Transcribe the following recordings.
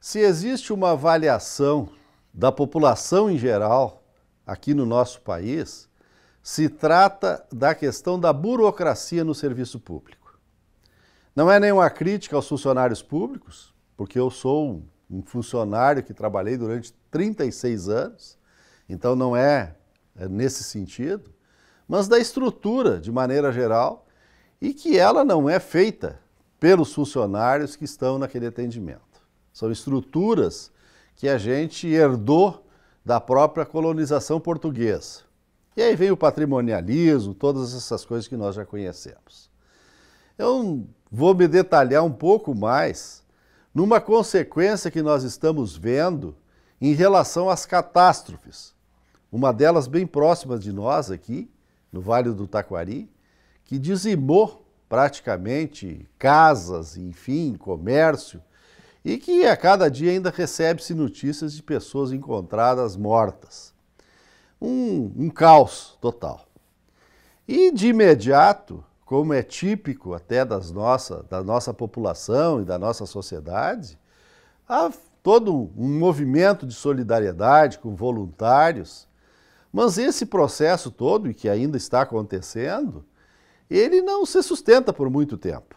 Se existe uma avaliação da população em geral aqui no nosso país, se trata da questão da burocracia no serviço público. Não é nenhuma crítica aos funcionários públicos, porque eu sou um funcionário que trabalhei durante 36 anos, então não é, é nesse sentido, mas da estrutura, de maneira geral, e que ela não é feita pelos funcionários que estão naquele atendimento. São estruturas que a gente herdou da própria colonização portuguesa. E aí vem o patrimonialismo, todas essas coisas que nós já conhecemos. Eu vou me detalhar um pouco mais numa consequência que nós estamos vendo em relação às catástrofes. Uma delas bem próxima de nós aqui, no Vale do Taquari, que dizimou praticamente casas, enfim, comércio, e que a cada dia ainda recebe-se notícias de pessoas encontradas mortas. Um, um caos total. E de imediato, como é típico até das nossa, da nossa população e da nossa sociedade, há todo um movimento de solidariedade com voluntários. Mas esse processo todo, e que ainda está acontecendo, ele não se sustenta por muito tempo,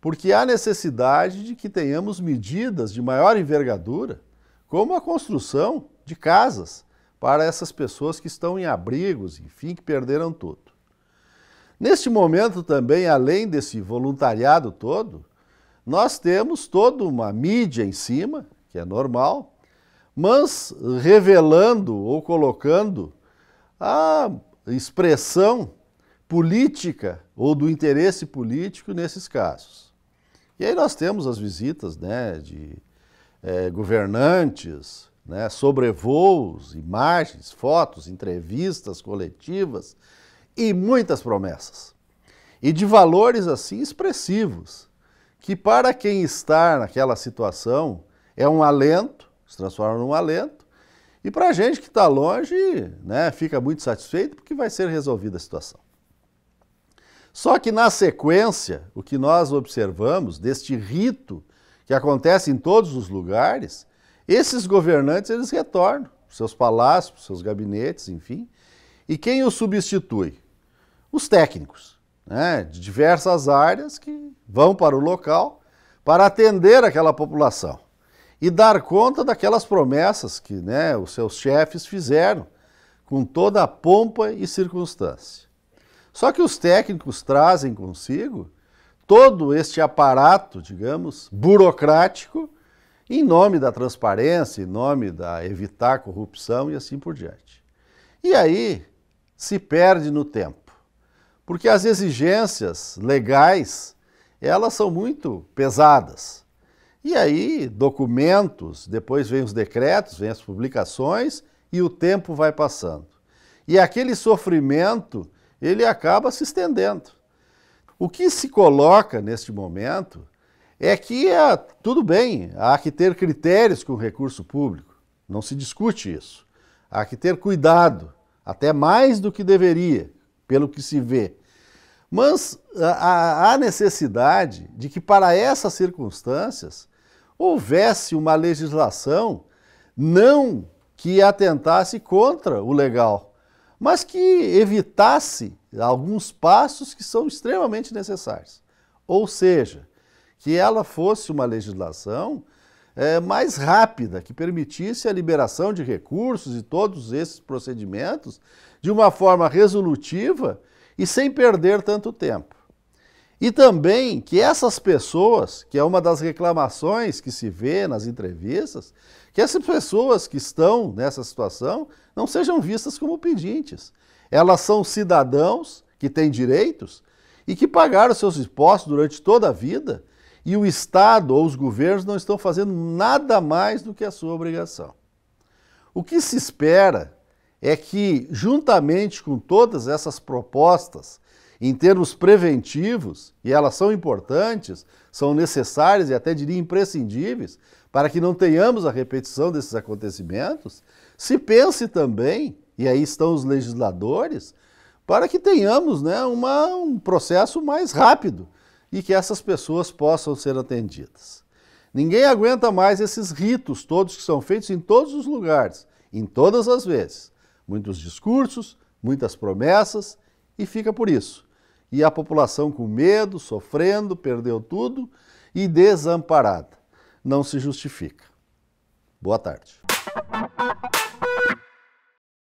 porque há necessidade de que tenhamos medidas de maior envergadura, como a construção de casas para essas pessoas que estão em abrigos, enfim, que perderam tudo. Neste momento também, além desse voluntariado todo, nós temos toda uma mídia em cima, que é normal, mas revelando ou colocando a expressão política ou do interesse político nesses casos. E aí nós temos as visitas né, de é, governantes, né, sobrevoos, imagens, fotos, entrevistas coletivas e muitas promessas. E de valores assim expressivos, que para quem está naquela situação é um alento, se transforma num alento, e para a gente que está longe, né, fica muito satisfeito porque vai ser resolvida a situação. Só que na sequência, o que nós observamos deste rito que acontece em todos os lugares, esses governantes eles retornam para seus palácios, para seus gabinetes, enfim. E quem os substitui? Os técnicos, né, de diversas áreas que vão para o local para atender aquela população e dar conta daquelas promessas que né, os seus chefes fizeram com toda a pompa e circunstância. Só que os técnicos trazem consigo todo este aparato, digamos, burocrático, em nome da transparência, em nome da evitar corrupção e assim por diante. E aí se perde no tempo, porque as exigências legais, elas são muito pesadas. E aí documentos, depois vem os decretos, vem as publicações e o tempo vai passando. E aquele sofrimento ele acaba se estendendo. O que se coloca neste momento é que é, tudo bem, há que ter critérios com o recurso público, não se discute isso. Há que ter cuidado, até mais do que deveria, pelo que se vê. Mas há necessidade de que, para essas circunstâncias, houvesse uma legislação não que atentasse contra o legal, mas que evitasse alguns passos que são extremamente necessários. Ou seja, que ela fosse uma legislação é, mais rápida, que permitisse a liberação de recursos e todos esses procedimentos de uma forma resolutiva e sem perder tanto tempo. E também que essas pessoas, que é uma das reclamações que se vê nas entrevistas, que essas pessoas que estão nessa situação não sejam vistas como pedintes. Elas são cidadãos que têm direitos e que pagaram seus impostos durante toda a vida e o Estado ou os governos não estão fazendo nada mais do que a sua obrigação. O que se espera é que, juntamente com todas essas propostas em termos preventivos, e elas são importantes, são necessárias e até diria imprescindíveis, para que não tenhamos a repetição desses acontecimentos, se pense também, e aí estão os legisladores, para que tenhamos né, uma, um processo mais rápido e que essas pessoas possam ser atendidas. Ninguém aguenta mais esses ritos todos que são feitos em todos os lugares, em todas as vezes. Muitos discursos, muitas promessas, e fica por isso e a população com medo, sofrendo, perdeu tudo e desamparada. Não se justifica. Boa tarde.